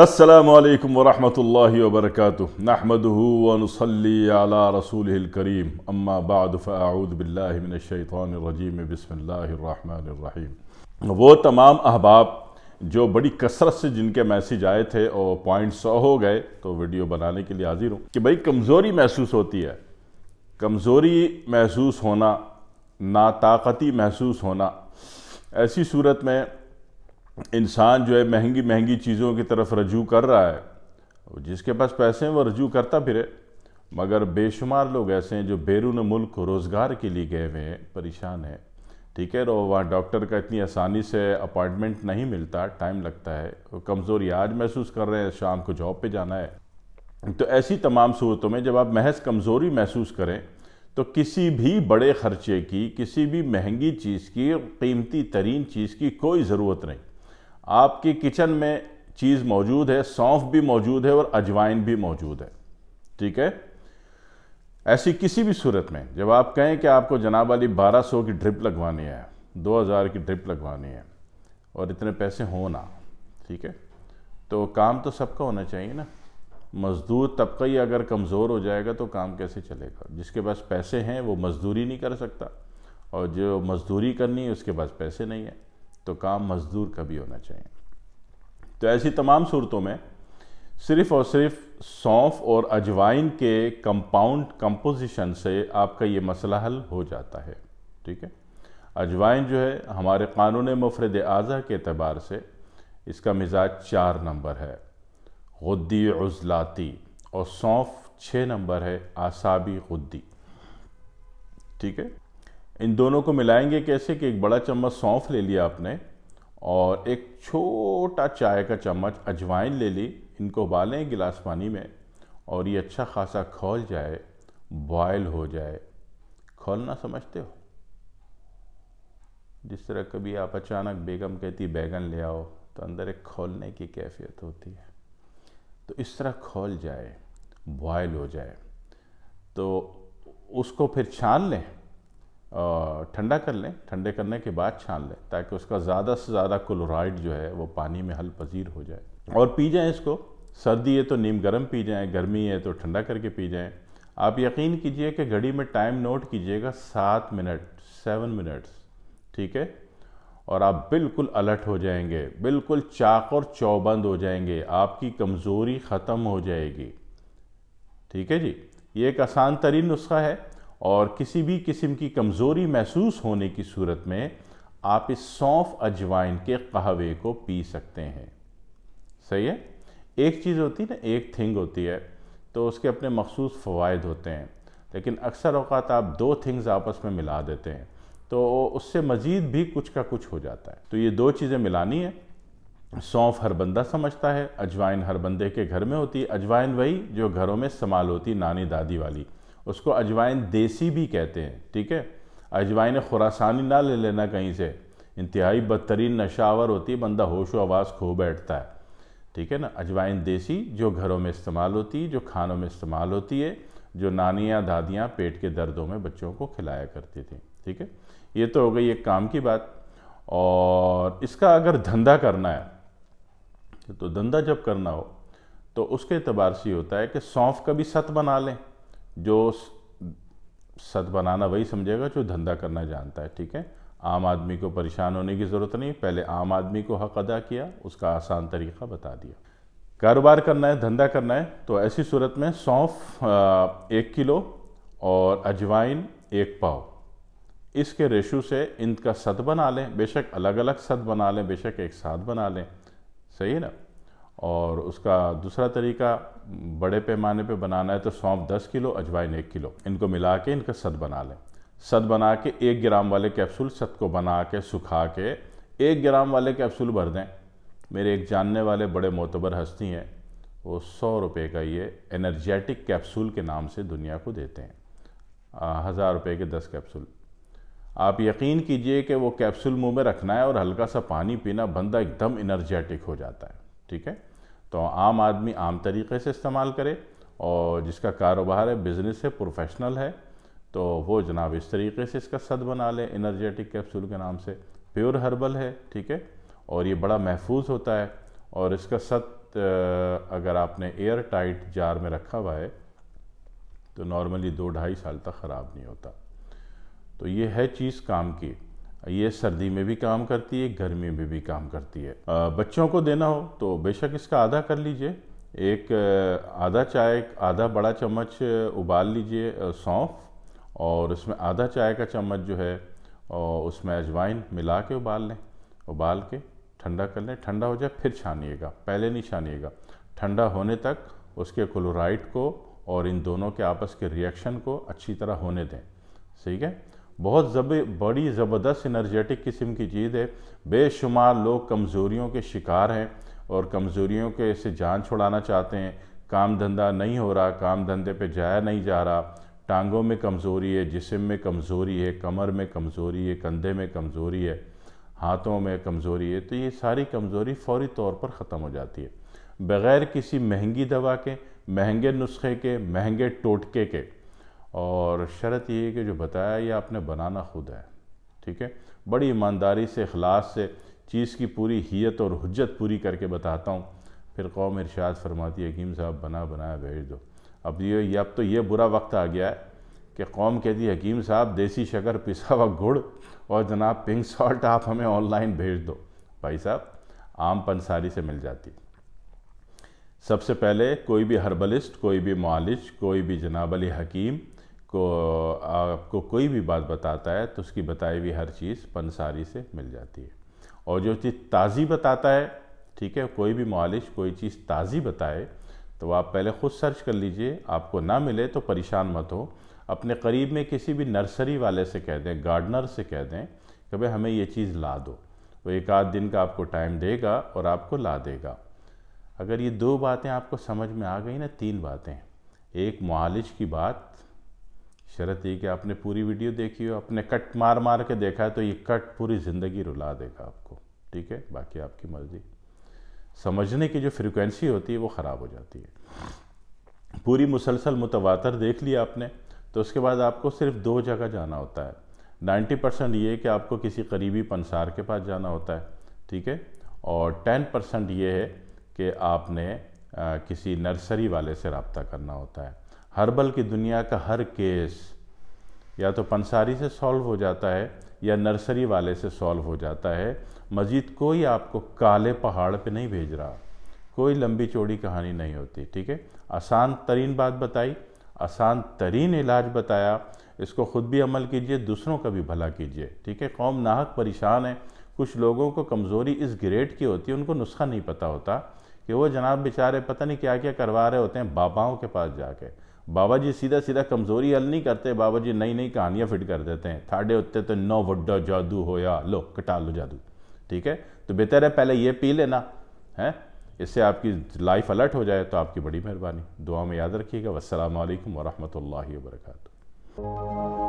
असलकम वरहमल वबरक नहमदनसली रसूल करीम अम्मा बादफ़ाउदबिल्लाशैतरजीम बसमीम वो तमाम अहबाब जो बड़ी कसरत से जिनके मैसेज आए थे और पॉइंट सौ हो गए तो वीडियो बनाने के लिए हाजिर हूँ कि भाई कमज़ोरी महसूस होती है कमज़ोरी महसूस होना नाताकती महसूस होना ऐसी सूरत में इंसान जो है महंगी महंगी चीज़ों की तरफ रजू कर रहा है जिसके पास पैसे हैं वो रजू करता फिरे मगर बेशुमार लोग ऐसे हैं जो बैरून मुल्क रोज़गार के लिए गए हुए हैं परेशान हैं ठीक है और वहाँ डॉक्टर का इतनी आसानी से अपॉइंटमेंट नहीं मिलता टाइम लगता है तो कमज़ोरी आज महसूस कर रहे हैं शाम को जॉब पे जाना है तो ऐसी तमाम सूरतों में जब आप महज कमज़ोरी महसूस करें तो किसी भी बड़े ख़र्चे की किसी भी महंगी चीज़ की कीमती तरीन चीज़ की कोई ज़रूरत नहीं आपकी किचन में चीज़ मौजूद है सौंफ भी मौजूद है और अजवाइन भी मौजूद है ठीक है ऐसी किसी भी सूरत में जब आप कहें कि आपको जनाब बारह 1200 की ड्रिप लगवानी है 2000 की ड्रिप लगवानी है और इतने पैसे हों ना ठीक है तो काम तो सबका होना चाहिए ना मज़दूर तबका ही अगर कमज़ोर हो जाएगा तो काम कैसे चलेगा जिसके पास पैसे हैं वो मज़दूरी नहीं कर सकता और जो मज़दूरी करनी है उसके पास पैसे नहीं है तो काम मजदूर का भी होना चाहिए तो ऐसी तमाम सूरतों में सिर्फ़ और सिर्फ सौंफ और अजवाइन के कंपाउंड कंपोजिशन से आपका ये मसला हल हो जाता है ठीक है अजवाइन जो है हमारे कानून मफरद अज़ा के अतबार से इसका मिजाज चार नंबर है गुद्दी उजलाती और सौंफ छः नंबर है आसाबी गुद्दी ठीक है इन दोनों को मिलाएंगे कैसे कि एक बड़ा चम्मच सौंफ ले लिया आपने और एक छोटा चाय का चम्मच अजवाइन ले ली इनको उबालें गिलास पानी में और ये अच्छा खासा खोल जाए बॉयल हो जाए खोलना समझते हो जिस तरह कभी आप अचानक बेगम कहती बैगन ले आओ तो अंदर एक खोलने की कैफियत होती है तो इस तरह खोल जाए बॉयल हो जाए तो उसको फिर छान लें ठंडा कर लें ठंडे करने के बाद छान लें ताकि उसका ज़्यादा से ज़्यादा क्लोराइड जो है वो पानी में हल पजीर हो जाए और पी जाएँ इसको सर्दी है तो नीम गर्म पी जाएँ गर्मी है तो ठंडा करके पी जाएँ आप यकीन कीजिए कि घड़ी में टाइम नोट कीजिएगा सात मिनट सेवन मिनट्स ठीक है और आप बिल्कुल अलर्ट हो जाएंगे बिल्कुल चाक और चौबंद हो जाएंगे आपकी कमज़ोरी ख़त्म हो जाएगी ठीक है जी ये एक आसान तरीन नुस्खा है और किसी भी किस्म की कमज़ोरी महसूस होने की सूरत में आप इस सौंफ अजवाइन के कहवे को पी सकते हैं सही है एक चीज़ होती है ना एक थिंग होती है तो उसके अपने मखसूस फ़वाद होते हैं लेकिन अक्सर अवत आप दो थिंग्स आपस में मिला देते हैं तो उससे मज़ीद भी कुछ का कुछ हो जाता है तो ये दो चीज़ें मिलानी है सौंफ हर बंदा समझता है अजवाइन हर बंदे के घर में होती है अजवाइन वही जो घरों में इस्तेमाल होती नानी दादी वाली उसको अजवाइन देसी भी कहते हैं ठीक है अजवाइन खुरासानी ना ले लेना कहीं से इंतहाई बदतरीन नशावर होती है बंदा होश आवाज़ खो बैठता है ठीक है ना अजवाइन देसी जो घरों में इस्तेमाल होती है जो खानों में इस्तेमाल होती है जो नानियाँ दादियाँ पेट के दर्दों में बच्चों को खिलाया करती थी ठीक है ये तो हो गई एक काम की बात और इसका अगर धंधा करना है तो धंधा जब करना हो तो उसके अतबार से होता है कि सौंफ का भी सत बना लें जो सत बनाना वही समझेगा जो धंधा करना जानता है ठीक है आम आदमी को परेशान होने की ज़रूरत नहीं पहले आम आदमी को हक अदा किया उसका आसान तरीका बता दिया कारोबार करना है धंधा करना है तो ऐसी सूरत में सौंफ एक किलो और अजवाइन एक पाव इसके रेशो से इनका सद बना लें बेशक अलग अलग सद बना लें बेशक एक साथ बना लें सही है ना और उसका दूसरा तरीका बड़े पैमाने पे बनाना है तो सौंफ दस किलो अजवाइन एक किलो इनको मिला के इनका सद बना लें सद बना के एक ग्राम वाले कैप्सूल सद को बना के सुखा के एक ग्राम वाले कैप्सूल भर दें मेरे एक जानने वाले बड़े मोतबर हस्ती हैं वो सौ रुपये का ये एनर्जेटिक कैप्सूल के नाम से दुनिया को देते हैं हज़ार रुपये के दस कैप्सूल आप यकीन कीजिए कि वो कैप्सूल मुंह में रखना है और हल्का सा पानी पीना बंदा एकदम इनर्जेटिक हो जाता है ठीक है तो आम आदमी आम तरीके से इस्तेमाल करे और जिसका कारोबार है बिज़नेस है प्रोफेशनल है तो वो जनाब इस तरीके से इसका सद बना ले इनर्जेटिक कैप्सूल के नाम से प्योर हर्बल है ठीक है और ये बड़ा महफूज होता है और इसका सत अगर आपने एयर टाइट जार में रखा हुआ है तो नॉर्मली दो ढाई साल तक ख़राब नहीं होता तो ये है चीज़ काम की ये सर्दी में भी काम करती है गर्मी में भी काम करती है बच्चों को देना हो तो बेशक इसका आधा कर लीजिए एक आधा चाय आधा बड़ा चम्मच उबाल लीजिए सौंफ और उसमें आधा चाय का चम्मच जो है और उसमें अजवाइन मिला के उबाल लें उबाल के ठंडा कर लें ठंडा हो जाए फिर छानिएगा पहले नहीं छानिएगा ठंडा होने तक उसके क्लोराइड को और इन दोनों के आपस के रिएक्शन को अच्छी तरह होने दें ठीक है बहुत जब बड़ी ज़बरदस्त इनर्जेटिक किस्म की चीज़ है बेशुमार लोग कमज़ोरियों के शिकार हैं और कमज़ोरियों के से जान छुड़ाना चाहते हैं काम धंधा नहीं हो रहा काम धंधे पे जाया नहीं जा रहा टांगों में कमज़ोरी है जिसम में कमज़ोरी है कमर में कमज़ोरी है कंधे में कमज़ोरी है हाथों में कमज़ोरी है तो ये सारी कमज़ोरी फौरी तौर पर ख़त्म हो जाती है बग़ैर किसी महंगी दवा के महंगे नुस्खे के महंगे टोटके के और शर्त ये है कि जो बताया ये आपने बनाना खुद है ठीक है बड़ी ईमानदारी से अखलास से चीज़ की पूरी हीत और हजत पूरी करके बताता हूँ फिर कौम इरशाद फरमाती हकीम साहब बना बनाया भेज दो अब ये, ये अब तो ये बुरा वक्त आ गया है कि कौम कहती है हकीम साहब देसी शकर पिसा हुआ गुड़ और जनाब पिंक सॉल्ट आप हमें ऑनलाइन भेज दो भाई साहब आम पंसारी से मिल जाती सबसे पहले कोई भी हर्बलिस्ट कोई भी मालिज कोई भी जनाब अली हकीम को आपको कोई भी बात बताता है तो उसकी बताई हुई हर चीज़ पंसारी से मिल जाती है और जो चीज़ ताज़ी बताता है ठीक है कोई भी मालिश कोई चीज़ ताज़ी बताए तो आप पहले ख़ुद सर्च कर लीजिए आपको ना मिले तो परेशान मत हो अपने करीब में किसी भी नर्सरी वाले से कह दें गार्डनर से कह दें कि भाई हमें ये चीज़ ला दो वो एक आध दिन का आपको टाइम देगा और आपको ला देगा अगर ये दो बातें आपको समझ में आ गई ना तीन बातें एक मालिश की बात शरत ये कि आपने पूरी वीडियो देखी हो आपने कट मार मार के देखा है तो ये कट पूरी ज़िंदगी रुला देगा आपको ठीक है बाकी आपकी मर्ज़ी समझने की जो फ्रिक्वेंसी होती है वो ख़राब हो जाती है पूरी मुसलसल मुतवातर देख लिया आपने तो उसके बाद आपको सिर्फ दो जगह जाना होता है नाइन्टी परसेंट ये कि आपको किसी करीबी पंसार के पास जाना होता है ठीक है और टेन परसेंट ये है कि आपने आ, किसी नर्सरी वाले से रबता करना होता है हर्बल की दुनिया का हर केस या तो पंसारी से सॉल्व हो जाता है या नर्सरी वाले से सॉल्व हो जाता है मज़ीद कोई आपको काले पहाड़ पे नहीं भेज रहा कोई लंबी चौड़ी कहानी नहीं होती ठीक है आसान तरीन बात बताई आसान तरीन इलाज बताया इसको ख़ुद भी अमल कीजिए दूसरों का भी भला कीजिए ठीक है कौम नाहक परेशान है कुछ लोगों को कमज़ोरी इस ग्रेड की होती है उनको नुस्खा नहीं पता होता कि वो जनाब बेचारे पता नहीं क्या क्या करवा रहे होते हैं बाबाओं के पास जाके बाबा जी सीधा सीधा कमज़ोरी हल नहीं करते बाबा जी नई नई कहानियाँ फिट कर देते हैं थाड़े उत्ते तो नो वड्डा जादू होया लो कटा लो जादू ठीक है तो बेहतर है पहले ये पी लेना है इससे आपकी लाइफ अलर्ट हो जाए तो आपकी बड़ी मेहरबानी दुआ में याद रखिएगा वालकम वरहमल वर्का